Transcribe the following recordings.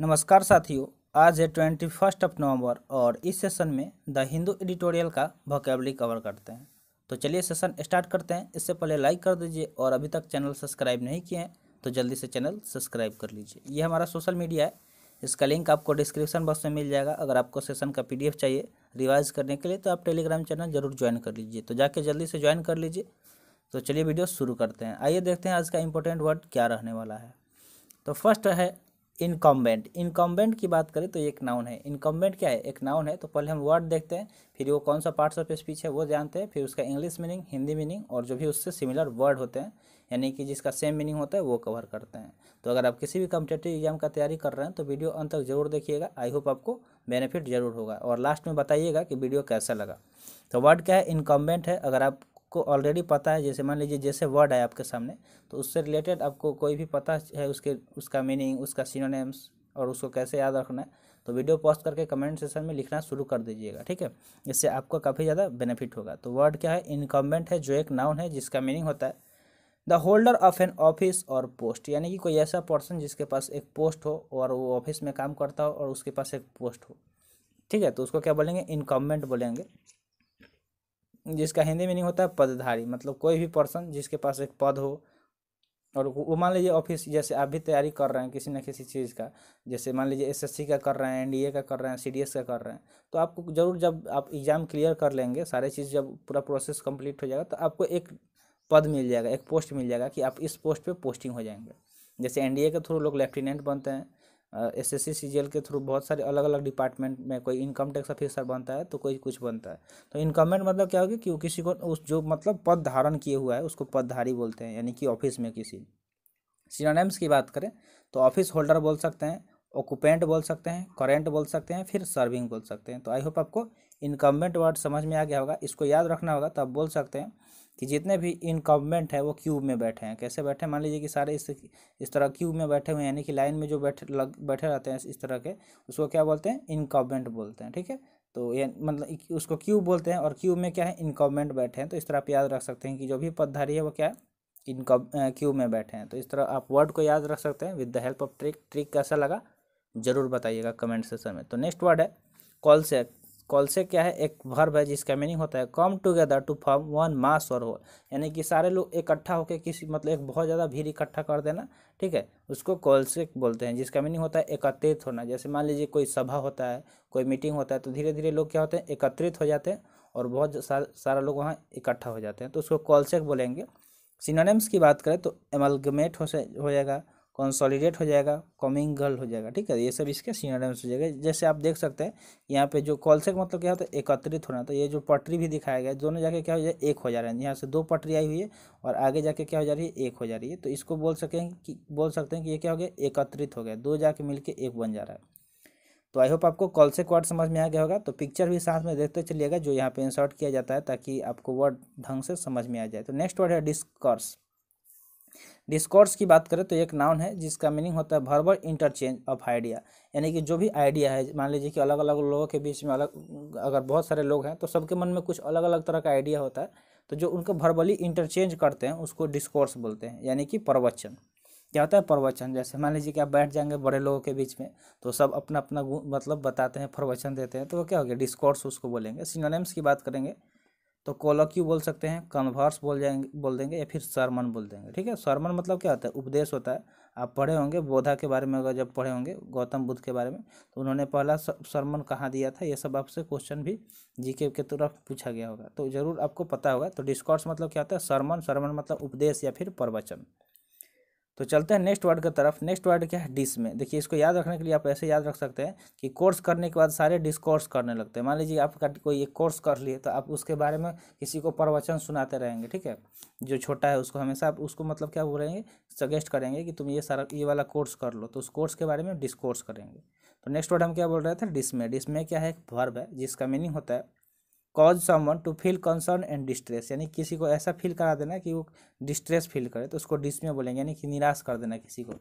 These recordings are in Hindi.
नमस्कार साथियों आज है ट्वेंटी फर्स्ट ऑफ नवंबर और इस सेशन में द हिंदू एडिटोरियल का वोकेबली कवर करते हैं तो चलिए सेशन स्टार्ट करते हैं इससे पहले लाइक कर दीजिए और अभी तक चैनल सब्सक्राइब नहीं किए हैं तो जल्दी से चैनल सब्सक्राइब कर लीजिए ये हमारा सोशल मीडिया है इसका लिंक आपको डिस्क्रिप्शन बॉक्स में मिल जाएगा अगर आपको सेशन का पी चाहिए रिवाइज करने के लिए तो आप टेलीग्राम चैनल जरूर ज्वाइन कर लीजिए तो जाके जल्दी से ज्वाइन कर लीजिए तो चलिए वीडियो शुरू करते हैं आइए देखते हैं आज का इम्पोर्टेंट वर्ड क्या रहने वाला है तो फर्स्ट है इनकम्बेंट इनकम्बेंट की बात करें तो एक नाउन है इनकम्बेंट क्या है एक नाउन है तो पहले हम वर्ड देखते हैं फिर वो कौन सा पार्ट्स ऑफ स्पीच है वो जानते हैं फिर उसका इंग्लिश मीनिंग हिंदी मीनिंग और जो भी उससे सिमिलर वर्ड होते हैं यानी कि जिसका सेम मीनिंग होता है वो कवर करते हैं तो अगर आप किसी भी कम्पिटेटिव एग्जाम का तैयारी कर रहे हैं तो वीडियो अंत तक जरूर देखिएगा आई होप आपको बेनिफिट जरूर होगा और लास्ट में बताइएगा कि वीडियो कैसा लगा तो वर्ड क्या है इनकम्बेंट है अगर आप आपको ऑलरेडी पता है जैसे मान लीजिए जैसे वर्ड है आपके सामने तो उससे रिलेटेड आपको कोई भी पता है उसके उसका मीनिंग उसका सिनोनेम्स और उसको कैसे याद रखना है तो वीडियो पोस्ट करके कमेंट सेशन में लिखना शुरू कर दीजिएगा ठीक है इससे आपको काफ़ी ज़्यादा बेनिफिट होगा तो वर्ड क्या है इनकम्बेंट है जो एक नाउन है जिसका मीनिंग होता है the holder of an office और पोस्ट यानी कि कोई ऐसा पर्सन जिसके पास एक पोस्ट हो और वो ऑफिस में काम करता हो और उसके पास एक पोस्ट हो ठीक है तो उसको क्या बोलेंगे इनकम्बेंट बोलेंगे जिसका हिंदी मीनिंग होता है पदधारी मतलब कोई भी पर्सन जिसके पास एक पद हो और वो मान लीजिए ऑफिस जैसे आप भी तैयारी कर रहे हैं किसी न किसी चीज़ का जैसे मान लीजिए एसएससी का कर रहे हैं एनडीए का कर रहे हैं सीडीएस का कर रहे हैं तो आपको ज़रूर जब आप एग्ज़ाम क्लियर कर लेंगे सारे चीज़ जब पूरा प्रोसेस कंप्लीट हो जाएगा तो आपको एक पद मिल जाएगा एक पोस्ट मिल जाएगा कि आप इस पोस्ट पर पोस्टिंग हो जाएंगे जैसे एन के थ्रू लोग लेफ्टिनेंट बनते हैं एस एस सी के थ्रू बहुत सारे अलग अलग डिपार्टमेंट में कोई इनकम टैक्स ऑफिसर बनता है तो कोई कुछ बनता है तो इनकमेंट मतलब क्या होगा कि वो किसी को उस जो मतलब पद धारण किए हुआ है उसको पदधारी बोलते हैं यानी कि ऑफिस में किसी सीनानेम्स की बात करें तो ऑफिस होल्डर बोल सकते हैं ऑक्यूपेंट बोल सकते हैं करेंट बोल सकते हैं फिर सर्विंग बोल सकते हैं तो आई होप आपको इनकमेंट वर्ड समझ में आ गया होगा इसको याद रखना होगा तो आप बोल सकते हैं कि जितने भी इनकम्बेंट हैं वो क्यूब में बैठे हैं कैसे बैठे हैं मान लीजिए कि सारे इस इस तरह क्यूब में बैठे हुए हैं यानी कि लाइन में जो बैठे लग बैठे रहते हैं इस तरह के उसको क्या बोलते हैं इनकम्बेंट बोलते हैं ठीक है तो ये मतलब उसको क्यूब बोलते हैं और क्यूब में क्या है इनकम्बेंट बैठे हैं तो इस तरह आप याद रख सकते हैं कि जो भी पदधारी है वो क्या है इनकम क्यूब में बैठे हैं तो इस तरह आप वर्ड को याद रख सकते हैं with the help of trick trick कैसा लगा ज़रूर बताइएगा कमेंट सेक्शन में तो नेक्स्ट वर्ड है कॉल सेक्ट कॉल्से क्या है एक वर्ब है जिसका मीनिंग होता है come together to form one mass और होल यानी कि सारे लोग इकट्ठा होकर किसी मतलब एक बहुत ज़्यादा भीड़ इकट्ठा कर देना ठीक है उसको कॉल्से बोलते हैं जिसका मीनिंग होता है एकत्रित होना जैसे मान लीजिए कोई सभा होता है कोई मीटिंग होता है तो धीरे धीरे लोग क्या होते हैं एकत्रित हो जाते हैं और बहुत सारा लोग वहाँ इकट्ठा हो जाते हैं तो उसको कॉल्सेक बोलेंगे सिनोनेम्स की बात करें तो एमलगमेट हो जाएगा कंसोलिडेट हो जाएगा कमिंग गर्ल हो जाएगा ठीक है ये सब इसके सीनाडम्स हो जाएगा जैसे आप देख सकते हैं यहाँ पे जो कॉलसेक मतलब क्या होता है एकत्रित होना तो ये जो पटरी भी दिखाया गया दोनों जाके क्या हो जाए एक हो जा रहे हैं यहाँ से दो पटरी आई हुई है और आगे जाके क्या हो जा रही है एक हो जा रही है तो इसको बोल सकें कि बोल सकते हैं कि ये क्या हो गया एकत्रित हो गया दो जाके मिल के एक बन जा रहा है तो आई होप आपको कॉल से वर्ड समझ में आ गया होगा तो पिक्चर भी साथ में देखते चलिएगा जो यहाँ पे इंसर्ट किया जाता है ताकि आपको वर्ड ढंग से समझ में आ जाए तो नेक्स्ट वर्ड है डिस्कर्स डिस्कोर्स की बात करें तो एक नाउन है जिसका मीनिंग होता है भरबर इंटरचेंज ऑफ आइडिया यानी कि जो भी आइडिया है मान लीजिए कि अलग अलग लोगों के बीच में अलग अगर बहुत सारे लोग हैं तो सबके मन में कुछ अलग अलग तरह का आइडिया होता है तो जो उनको भरबली इंटरचेंज करते हैं उसको डिस्कोर्स बोलते हैं यानी कि प्रवचन क्या होता है प्रवचन जैसे मान लीजिए कि आप बैठ जाएंगे बड़े लोगों के बीच में तो सब अपना अपना मतलब बताते हैं प्रवचन देते हैं तो वो क्या हो गया डिस्कोर्स उसको बोलेंगे सिनोनेम्स की बात करेंगे तो कोलोक्यू बोल सकते हैं कन्वर्स बोल जाएंगे बोल देंगे या फिर सरमन बोल देंगे ठीक है सरमन मतलब क्या होता है उपदेश होता है आप पढ़े होंगे बोधा के बारे में अगर जब पढ़े होंगे गौतम बुद्ध के बारे में तो उन्होंने पहला सरमन कहाँ दिया था ये सब आपसे क्वेश्चन भी जीके के तरफ पूछा गया होगा तो ज़रूर आपको पता होगा तो डिस्कॉर्स मतलब क्या होता है सरमन सरमन मतलब उपदेश या फिर प्रवचन तो चलते हैं नेक्स्ट वर्ड की तरफ नेक्स्ट वर्ड क्या है डिस में देखिए इसको याद रखने के लिए आप ऐसे याद रख सकते हैं कि कोर्स करने के बाद सारे डिस्कोर्स करने लगते हैं मान लीजिए आपका कोई एक कोर्स कर लिए तो आप उसके बारे में किसी को प्रवचन सुनाते रहेंगे ठीक है जो छोटा है उसको हमेशा आप उसको मतलब क्या बोलेंगे सजेस्ट करेंगे कि तुम ये सारा ये वाला कोर्स कर लो तो उस कोर्स के बारे में डिस्कोर्स करेंगे तो नेक्स्ट वर्ड हम क्या बोल रहे थे डिस में डिस में क्या है एक वर्ब है जिसका मीनिंग होता है cause someone to feel concern and distress यानी किसी को ऐसा फील करा देना कि वो डिस्ट्रेस फील करे तो उसको डिसमे बोलेंगे यानी कि निराश कर देना किसी को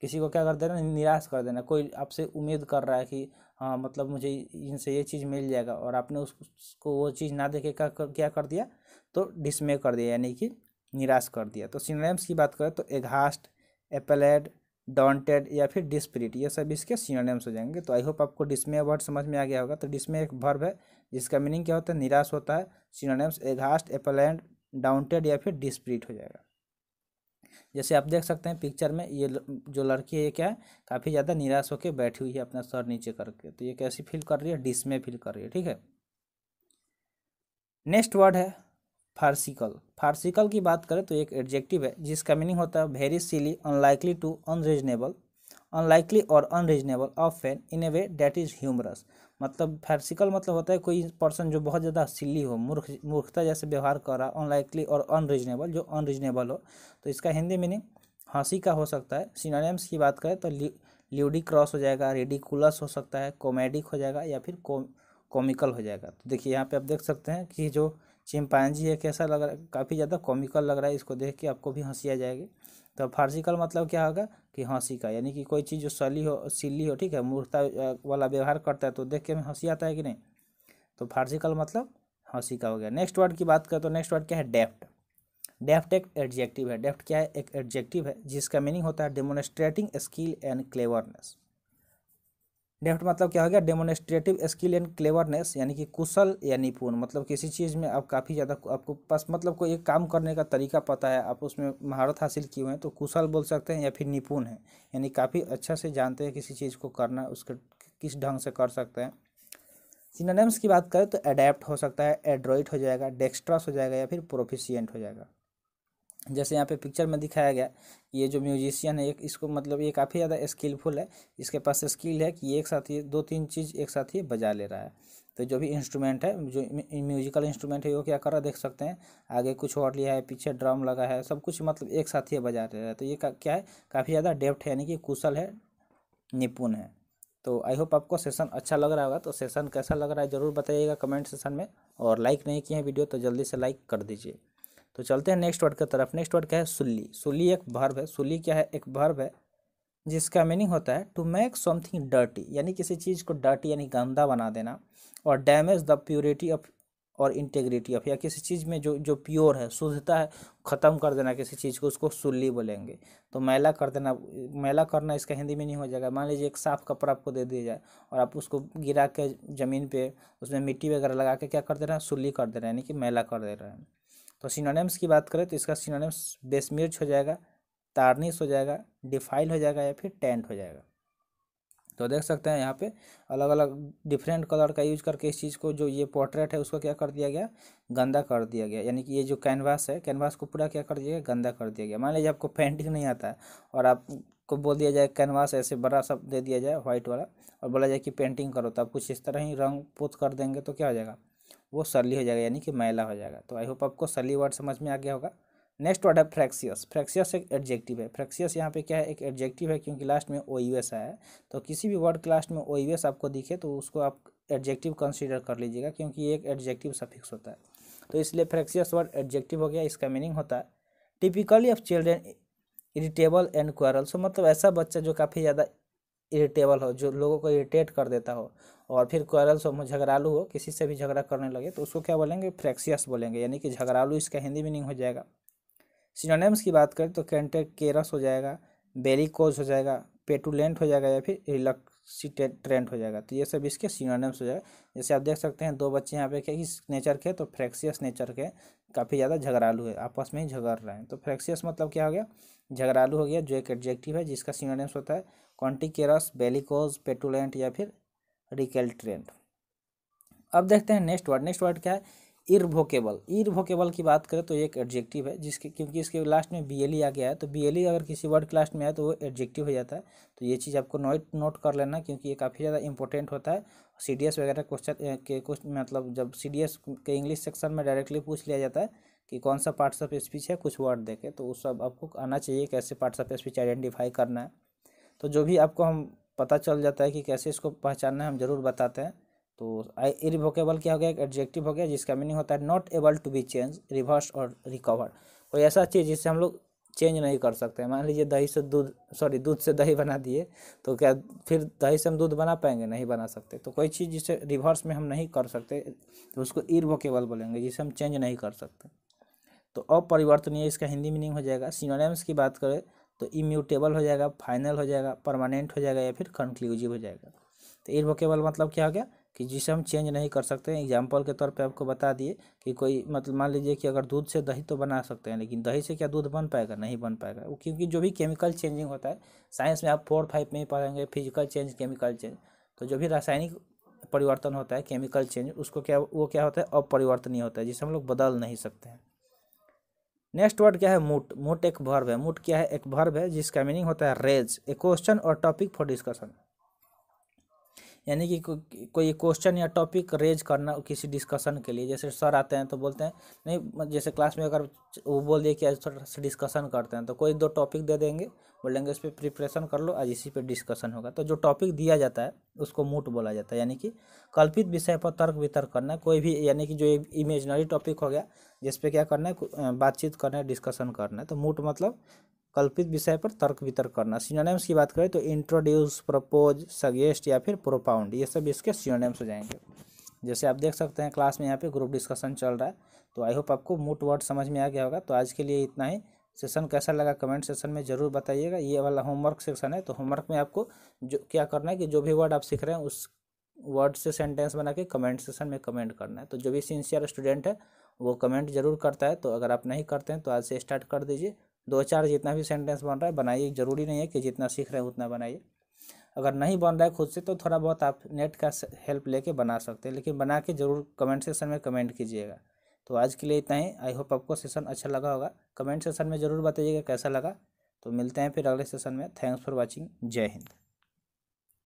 किसी को क्या कर देना निराश कर देना कोई आपसे उम्मीद कर रहा है कि हाँ मतलब मुझे इनसे ये चीज़ मिल जाएगा और आपने उसको वो चीज़ ना देके क्या क्या कर दिया तो डिसमे कर दिया यानी कि निराश कर दिया तो सीनोनेम्स की बात करें तो एघास्ट एपलेड डॉन्टेड या फिर डिस्प्रिट ये सब इसके सीनोनेम्स हो जाएंगे तो आई होप आपको डिस्मे वर्ड समझ में आ गया होगा तो डिस्मे एक वर्ब है जिसका मीनिंग क्या होता है निराश होता है सिनोनिम्स एघास्ट एपलैंड डाउंटेड या फिर डिस्प्रीट हो जाएगा जैसे आप देख सकते हैं पिक्चर में ये जो लड़की है ये क्या है काफ़ी ज़्यादा निराश होकर बैठी हुई है अपना सर नीचे करके तो ये कैसी फील कर रही है डिसमे फील कर रही है ठीक है नेक्स्ट वर्ड है फार्सिकल फार्सिकल की बात करें तो एक एडजेक्टिव है जिसका मीनिंग होता है very silly unlikely to unreasonable unlikely और unreasonable of fun in a way that is humorous मतलब फैरसिकल मतलब होता है कोई पर्सन जो बहुत ज़्यादा सिली हो मूर्ख मूर्खता जैसे व्यवहार कर रहा अनलाइकली और अनरीजनेबल जो अनरीजनेबल हो तो इसका हिंदी मीनिंग हंसी का हो सकता है सिनानेम्स की बात करें तो ल्यूडी क्रॉस हो जाएगा रेडिकुलस हो सकता है कॉमेडिक हो जाएगा या फिर कॉमिकल हो जाएगा तो देखिए यहाँ पे आप देख सकते हैं कि जो चिंपांजी एक कैसा लग रहा है काफ़ी ज़्यादा कॉमिकल लग रहा है इसको देख के आपको भी हंसी आ जाएगी तो फार्सिकल मतलब क्या होगा कि हंसी का यानी कि कोई चीज़ जो सली हो सिली हो ठीक है मूर्खता वाला व्यवहार करता है तो देख के हमें हंसी आता है कि नहीं तो फार्सिकल मतलब हंसी का हो गया नेक्स्ट वर्ड की बात करें तो नेक्स्ट वर्ड क्या है डेफ्ट डेफ्ट एक एडजेक्टिव है डेफ्ट क्या है एक एडजेक्टिव है जिसका मीनिंग होता है demonstrating skill and cleverness deft मतलब क्या हो गया डेमोनेस्ट्रेटिव स्किल एंड क्लेवरनेस यानी कि कुशल या निपुण मतलब किसी चीज़ में आप काफ़ी ज़्यादा आपको पास मतलब कोई एक काम करने का तरीका पता है आप उसमें महारत हासिल किए हैं तो कुशल बोल सकते हैं या फिर निपुण है यानी काफ़ी अच्छा से जानते हैं किसी चीज़ को करना उसके किस ढंग से कर सकते हैं सिनोनिम्स की बात करें तो एडेप्ट हो सकता है एड्रॉइड हो जाएगा डेक्स्ट्रस हो जाएगा या फिर प्रोफिशियंट हो जाएगा जैसे यहाँ पे पिक्चर में दिखाया गया ये जो म्यूजिशियन है एक इसको मतलब ये काफ़ी ज़्यादा स्किलफुल है इसके पास स्किल है कि एक साथ ये दो तीन चीज़ एक साथ ही बजा ले रहा है तो जो भी इंस्ट्रूमेंट है जो म्यूजिकल इंस्ट्रूमेंट है वो क्या कर रहा है देख सकते हैं आगे कुछ और लिया है पीछे ड्रम लगा है सब कुछ मतलब एक साथ ही बजा ले रहा है तो ये क्या है काफ़ी ज़्यादा डेप्ट है यानी कि कुशल है निपुण है तो आई होप आपको सेशन अच्छा लग रहा होगा तो सेशन कैसा लग रहा है ज़रूर बताइएगा कमेंट सेशन में और लाइक नहीं किए हैं वीडियो तो जल्दी से लाइक कर दीजिए तो चलते हैं नेक्स्ट वर्ड की तरफ नेक्स्ट वर्ड क्या है सुल्ली सुल्ली एक भर्व है सुल्ली क्या है एक भर्व है जिसका मीनिंग होता है टू मेक समथिंग डर्टी यानी किसी चीज़ को डर्टी यानी गंदा बना देना और डैमेज द प्योरिटी ऑफ और इंटेग्रिटी ऑफ या किसी चीज़ में जो जो प्योर है शुद्धता है ख़त्म कर देना किसी चीज़ को उसको सुल्ली बोलेंगे तो मैला कर देना मैला करना इसका हिंदी में नहीं हो जाएगा मान लीजिए एक साफ़ कपड़ा आपको दे दिया जाए और आप उसको गिरा के ज़मीन पे उसमें मिट्टी वगैरह लगा के क्या कर दे रहे हैं सुल्ली कर दे रहे हैं यानी कि मैला कर दे रहे हैं तो सिनोनिम्स की बात करें तो इसका सिनोनिम्स बेसमिर्च हो जाएगा तारनिस हो जाएगा डिफाइल हो जाएगा या फिर टेंट हो जाएगा तो देख सकते हैं यहाँ पे अलग अलग डिफरेंट कलर का यूज करके इस चीज़ को जो ये पोर्ट्रेट है उसको क्या कर दिया गया गंदा कर दिया गया यानी कि ये जो कैनवास है कैनवास को पूरा क्या कर दिया गया गंदा कर दिया गया मान लीजिए आपको पेंटिंग नहीं आता है और आपको बोल दिया जाए कैनवास ऐसे बड़ा सा दे दिया जाए व्हाइट वाला और बोला जाए कि पेंटिंग करो तो आप कुछ इस तरह ही रंग पोत कर देंगे तो क्या हो जाएगा वो सरली हो जाएगा यानी कि मैला हो जाएगा तो आई होप आपको सरली वर्ड समझ में आ गया होगा नेक्स्ट वर्ड है फ्रैक्सियस फ्रैक्सियस एक एडजेक्टिव है फ्रैक्सियस यहाँ पे क्या है एक एडजेक्टिव है क्योंकि लास्ट में ओ यू एस आया है तो किसी भी वर्ड के लास्ट में ओ यू एस आपको दिखे तो उसको आप एडजेक्टिव कंसिडर कर लीजिएगा क्योंकि एक एडजेक्टिव सफिक्स होता है तो इसलिए फ्रैक्सियस वर्ड एडजेक्टिव हो गया इसका मीनिंग होता है typically of children irritable and quarrelsome मतलब ऐसा बच्चा जो काफ़ी ज़्यादा इरिटेबल हो जो लोगों को इरिटेट कर देता हो और फिर क्वारल हो झगड़ालू हो किसी से भी झगड़ा करने लगे तो उसको क्या बोलेंगे फ्रैक्सियस बोलेंगे यानी कि झगड़ालू इसका हिंदी मीनिंग हो जाएगा सिनोनिम्स की बात करें तो कैंटेकेरस केरस हो जाएगा बेरिकोज हो जाएगा पेटुलेंट हो जाएगा या फिर रिलक्सीटेंट हो जाएगा तो ये सब इसके सिनोनिम्स हो जाएगा जैसे आप देख सकते हैं दो बच्चे यहाँ पे क्या इस नेचर के तो फ्रैक्सियस नेचर के काफ़ी ज़्यादा झगड़ालू है आपस में ही झगड़ रहे हैं तो फ्रैक्सियस मतलब क्या हो गया झगड़ालू हो गया जो एक एडजेक्टिव है जिसका सिनोनिम्स होता है कॉन्टिकेरस बेलिकोज पेटुलेंट या फिर रिकेल्ट्रेंट अब देखते हैं नेक्स्ट वर्ड नेक्स्ट वर्ड क्या है इरभोकेबल इरभोकेबल की बात करें तो एक एडजेक्टिव है जिसके क्योंकि इसके लास्ट में बी e आ गया है तो बी e अगर किसी वर्ड के लास्ट में आए तो वो एडजेक्टिव हो जाता है तो ये चीज़ आपको नोट नोट कर लेना क्योंकि ये काफ़ी ज़्यादा इंपॉर्टेंट होता है सी डी एस वगैरह क्वेश्चन के कुछ मतलब जब सी डी एस के इंग्लिश सेक्शन में डायरेक्टली पूछ लिया जाता है कि कौन सा पार्ट्स ऑफ स्पीच है कुछ वर्ड देखे तो वो सब आपको आना चाहिए कैसे पार्ट्स ऑफ स्पीच आइडेंटिफाई करना है तो जो भी आपको हम पता चल जाता है कि कैसे इसको पहचानना है हम जरूर बताते हैं तो इरिवोकेबल क्या हो गया एक एडजेक्टिव हो गया जिसका मीनिंग होता है not able to be change reverse और रिकवर कोई ऐसा चीज़ जिससे हम लोग चेंज नहीं कर सकते हैं मान लीजिए दही से दूध सॉरी दूध से दही बना दिए तो क्या फिर दही से हम दूध बना पाएंगे नहीं बना सकते तो कोई चीज़ जिसे रिवर्स में हम नहीं कर सकते तो उसको इरवोकेबल बोलेंगे जिसे हम चेंज नहीं कर सकते तो अपरिवर्तनीय इसका हिंदी मीनिंग हो जाएगा सिनोनिम्स की बात करें तो इम्यूटेबल हो जाएगा फाइनल हो जाएगा परमानेंट हो जाएगा या फिर कंक्लूजिव हो जाएगा तो इरवोकेबल मतलब क्या हो गया कि जिसे हम चेंज नहीं कर सकते हैं एग्जाम्पल के तौर पे आपको बता दिए कि कोई मतलब मान लीजिए कि अगर दूध से दही तो बना सकते हैं लेकिन दही से क्या दूध बन पाएगा नहीं बन पाएगा क्योंकि जो भी केमिकल चेंजिंग होता है साइंस में आप फोर फाइव में ही पढ़ेंगे फिजिकल चेंज केमिकल चेंज तो जो भी रासायनिक परिवर्तन होता है केमिकल चेंज उसको क्या वो क्या होता है अपरिवर्तनीय होता है जिसे हम लोग बदल नहीं सकते हैं नेक्स्ट वर्ड क्या है मूट मूट एक भर्व है मूट क्या है एक भर्व है जिसका मीनिंग होता है रेज ए क्वेश्चन और टॉपिक फॉर डिस्कशन यानी कि को, कोई क्वेश्चन या टॉपिक रेज करना किसी डिस्कशन के लिए जैसे सर आते हैं तो बोलते हैं नहीं जैसे क्लास में अगर वो बोल दिए कि आज थोड़ा सा डिस्कशन करते हैं तो कोई दो टॉपिक दे देंगे बोलेंगे इस पर प्रिपरेशन कर लो आज इसी पर डिस्कशन होगा तो जो टॉपिक दिया जाता है उसको मूट बोला जाता है यानी कि कल्पित विषय पर तर्क वितर्क करना कोई भी यानी कि जो इमेजनरी टॉपिक हो गया जिस क्या करना है बातचीत करना है डिस्कशन करना है तो मूट मतलब कल्पित विषय पर तर्क वितर्क करना सीनोनेम्स की बात करें तो इंट्रोड्यूस प्रपोज सजेस्ट या फिर प्रोपाउंड ये सब इसके सीनोनेम्स हो जाएंगे जैसे आप देख सकते हैं क्लास में यहाँ पे ग्रुप डिस्कशन चल रहा है तो आई होप आपको मूट वर्ड समझ में आ गया होगा तो आज के लिए इतना ही सेशन कैसा लगा कमेंट सेशन में ज़रूर बताइएगा ये वाला होमवर्क सेक्शन है तो होमवर्क में आपको जो क्या करना है कि जो भी वर्ड आप सीख रहे हैं उस वर्ड से सेंटेंस बना के कमेंट सेशन में कमेंट करना है तो जो भी सिंसियर स्टूडेंट है वो कमेंट जरूर करता है तो अगर आप नहीं करते हैं तो आज से स्टार्ट कर दीजिए दो चार जितना भी सेंटेंस बन रहा है बनाइए जरूरी नहीं है कि जितना सीख रहे हैं उतना बनाइए अगर नहीं बन रहा है खुद से तो थोड़ा बहुत आप नेट का हेल्प लेके बना सकते हैं लेकिन बना के जरूर कमेंट सेशन में कमेंट कीजिएगा तो आज के लिए इतना ही आई होप आपको सेशन अच्छा लगा होगा कमेंट सेशन में ज़रूर बताइएगा कैसा लगा तो मिलते हैं फिर अगले सेशन में थैंक्स फॉर वॉचिंग जय हिंद